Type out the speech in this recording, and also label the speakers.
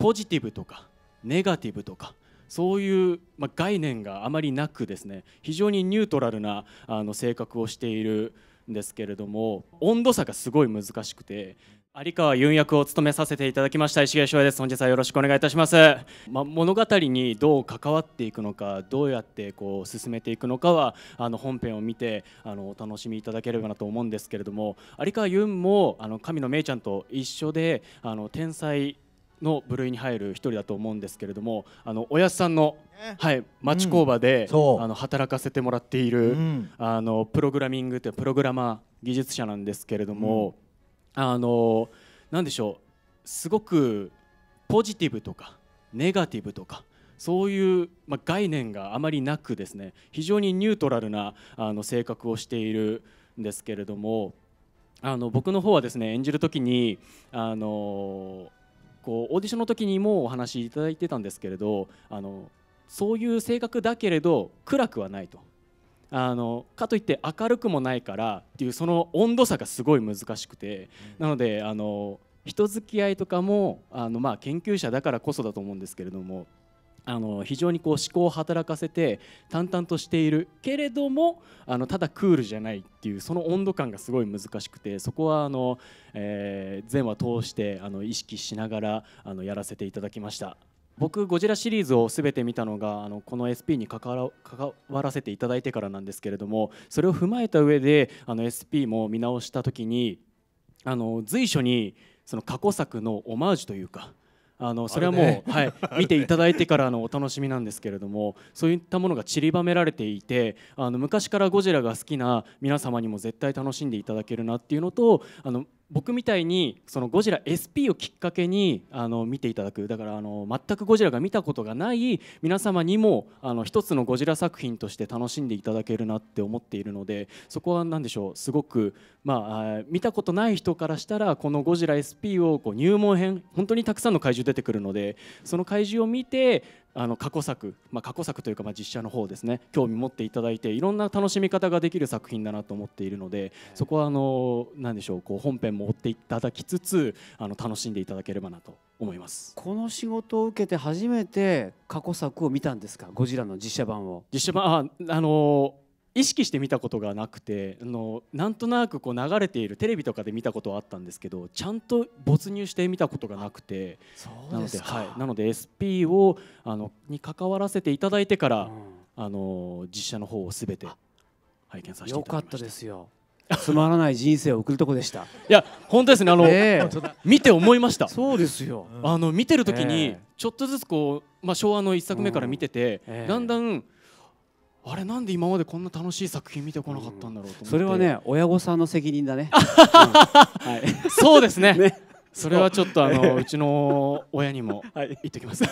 Speaker 1: ポジティブとかネガティブとかそういう、ま概念があまりなくですね非常にニュートラルなあの性格をしているんですけれども温度差がすごい難しくて有川優役を務めさせていただきました石毛翔です本日はよろしくお願いいたします、まあ、物語にどう関わっていくのかどうやってこう進めていくのかはあの本編を見てあのお楽しみいただければなと思うんですけれども有川悠もあの神の芽いちゃんと一緒であの天才の部類に入る一人だと思うんですけれどもあのおやさんの、はい町工場で、あの働かせてもらっている、あのプログラミングというプログラマー技術者なんですけれども、あのなんでしょうすごくポジティブとかネガティブとかそういう、まあ、概念があまりなくですね非常にニュートラルなあの性格をしているんですけれどもあの僕の方はですね演じる時にあのこうオーディションの時にもお話いただいてたんですけれどあのそういう性格だけれど暗くはないとあのかといって明るくもないからっていうその温度差がすごい難しくて、うん、なのであの人付き合いとかもあの、まあ、研究者だからこそだと思うんですけれどもあの非常にこう思考を働かせて淡々としているけれどもあのただクールじゃないっていうその温度感がすごい難しくてそこはあの、えー、前話通してあの意識しながらあのやらせていただきました。僕ゴジラシリーズを全て見たのがあのこの SP に関わらせていただいてからなんですけれどもそれを踏まえた上であの SP も見直した時にあの随所にその過去作のオマージュというかあのそれはもう、ね、はい、見ていただいてからのお楽しみなんですけれどもそういったものが散りばめられていてあの昔からゴジラが好きな皆様にも絶対楽しんでいただけるなっていうのとあの僕みたいにそのゴジラ SP をきっかけにあの見ていただくだからあの全くゴジラが見たことがない皆様にもあの一つのゴジラ作品として楽しんでいただけるなって思っているのでそこは何でしょうすごく、まあ、見たことない人からしたらこのゴジラ SP をこう入門編本当にたくさんの怪獣出てくるのでその怪獣を見てあの過去作、まあ、過去作というかまあ実写の方ですね興味持っていただいていろんな楽しみ方ができる作品だなと思っているのでそこはあの何でしょうこう本編も追っていただきつつあの楽しんでいただければなと思いますこの仕事を受けて初めて過去作を見たんですかゴジラの実写版を実写版ああのー意識して見たことがなくてあのなんとなくこう流れているテレビとかで見たことはあったんですけどちゃんと没入して見たことがなくてなので、はい、なので SP をあのに関わらせていただいてから、うん、あの実写の方をすべて拝見させていただきました。よかったですよつまらない人生を送るとこでした。いや、本当ですね。あの、えー、見て思いました。そうですよ。あの見てる時に、ちょっとずつこう、まあ昭和の一作目から見てて、えーえー、だんだん。あれなんで今までこんな楽しい作品見てこなかったんだろうと思って、それはね親御さんの責任だね、はい、そうですねそれはちょっとあのうちの親にも言ってきます、